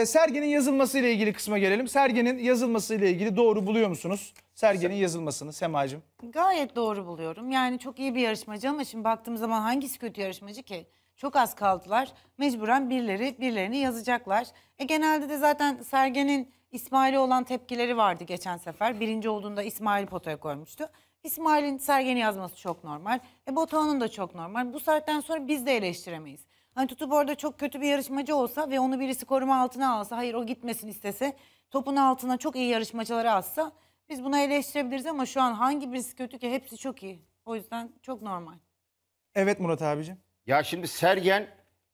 E, serginin yazılması ile ilgili kısma gelelim. Serginin yazılması ile ilgili doğru buluyor musunuz? Serginin yazılmasını Semacığım. Gayet doğru buluyorum. Yani çok iyi bir yarışmacı ama şimdi baktığım zaman hangisi kötü yarışmacı ki? Çok az kaldılar. Mecburen birileri birilerini yazacaklar. E genelde de zaten sergenin İsmail'e olan tepkileri vardı geçen sefer. Birinci olduğunda İsmail'i potaya koymuştu. İsmail'in sergeni yazması çok normal. E Botan'ın da çok normal. Bu saatten sonra biz de eleştiremeyiz. Hani tutup orada çok kötü bir yarışmacı olsa ve onu birisi koruma altına alsa, hayır o gitmesin istese, topun altına çok iyi yarışmacıları atsa biz bunu eleştirebiliriz ama şu an hangi birisi kötü ki hepsi çok iyi. O yüzden çok normal. Evet Murat abicim. Ya şimdi Sergen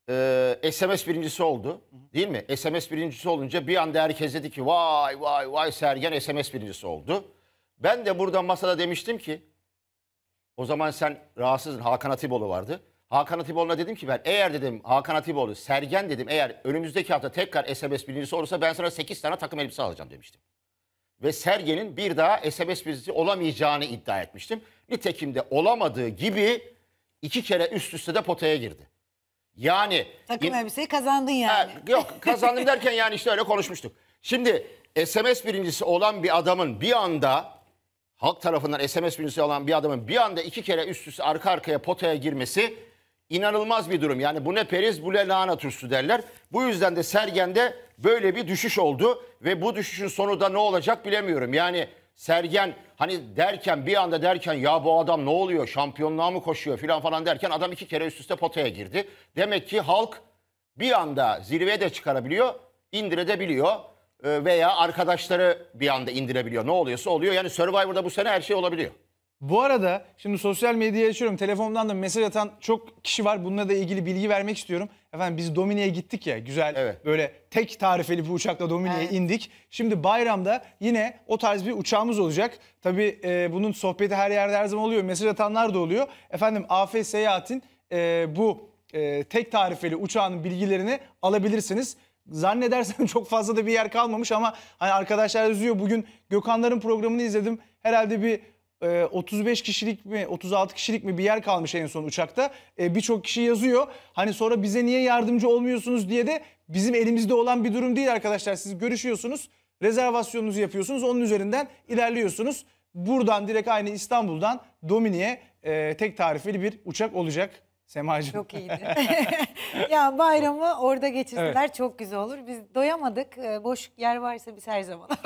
e, SMS birincisi oldu değil mi? SMS birincisi olunca bir anda herkes dedi ki vay vay vay Sergen SMS birincisi oldu. Ben de burada masada demiştim ki o zaman sen rahatsızın, Hakan Atiboğlu vardı. Hakan Atiboğlu'na dedim ki ben eğer dedim Hakan Atiboğlu, Sergen dedim eğer önümüzdeki hafta tekrar SMS birincisi olursa ben sana 8 tane takım elbise alacağım demiştim. Ve Sergen'in bir daha SMS birincisi olamayacağını iddia etmiştim. Nitekim de olamadığı gibi iki kere üst üste de potaya girdi. Yani... Takım elbiseyi kazandın yani. He, yok kazandım derken yani işte öyle konuşmuştuk. Şimdi SMS birincisi olan bir adamın bir anda halk tarafından SMS birincisi olan bir adamın bir anda iki kere üst üste arka arkaya potaya girmesi inanılmaz bir durum. Yani bu ne periz bu ne lahana türsü derler. Bu yüzden de Sergen'de böyle bir düşüş oldu ve bu düşüşün sonu da ne olacak bilemiyorum. Yani Sergen hani derken bir anda derken ya bu adam ne oluyor şampiyonluğa mı koşuyor filan falan derken adam iki kere üst üste potaya girdi. Demek ki halk bir anda zirveye de çıkarabiliyor, indirebiliyor e, veya arkadaşları bir anda indirebiliyor. Ne oluyorsa oluyor. Yani Survivor'da bu sene her şey olabiliyor. Bu arada şimdi sosyal medyaya açıyorum. telefonumdan da mesaj atan çok kişi var. Bununla da ilgili bilgi vermek istiyorum. Efendim biz Domine'ye gittik ya güzel Evet. böyle tek tarifeli bir uçakla Domine'ye Evet. indik. Şimdi bayramda yine o tarz bir uçağımız olacak. Tabii e, bunun sohbeti her yerde her zaman oluyor. Mesaj atanlar da oluyor. Efendim AF Seyahat'in e, bu e, tek tarifeli uçağın bilgilerini alabilirsiniz. Zannedersem çok fazla da bir yer kalmamış ama hani arkadaşlar üzüyor. Bugün Gökhanların programını izledim. Herhalde bir 35 ee, kişilik mi 36 kişilik mi bir yer kalmış en son uçakta. Ee, birçok kişi yazıyor. Hani sonra bize niye yardımcı olmuyorsunuz diye de bizim elimizde olan bir durum değil arkadaşlar. Siz görüşüyorsunuz, rezervasyonunuzu yapıyorsunuz, onun üzerinden ilerliyorsunuz. Buradan direkt aynı İstanbul'dan Domini'ye e, tek tarifeli bir uçak olacak. Semacığım. Çok iyiydi. ya bayramı orada geçirseler evet. çok güzel olur. Biz doyamadık. Ee, boş yer varsa biz her zaman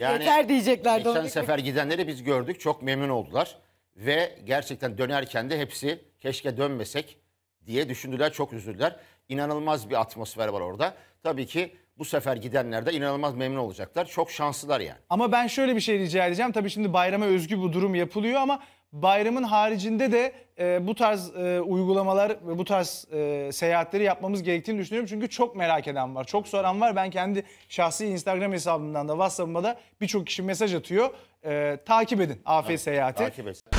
Yani Yeter diyeceklerdi. Geçen ona. sefer gidenleri biz gördük. Çok memnun oldular. Ve gerçekten dönerken de hepsi keşke dönmesek diye düşündüler. Çok üzüldüler. İnanılmaz bir atmosfer var orada. Tabii ki bu sefer gidenler de inanılmaz memnun olacaklar. Çok şanslılar yani. Ama ben şöyle bir şey rica edeceğim. Tabii şimdi bayrama özgü bu durum yapılıyor ama bayramın haricinde de e, bu tarz e, uygulamalar ve bu tarz e, seyahatleri yapmamız gerektiğini düşünüyorum. Çünkü çok merak eden var, çok soran var. Ben kendi şahsi Instagram hesabımdan da WhatsApp'ıma da birçok kişi mesaj atıyor. E, takip edin AF evet, Seyahati. Takip etsin.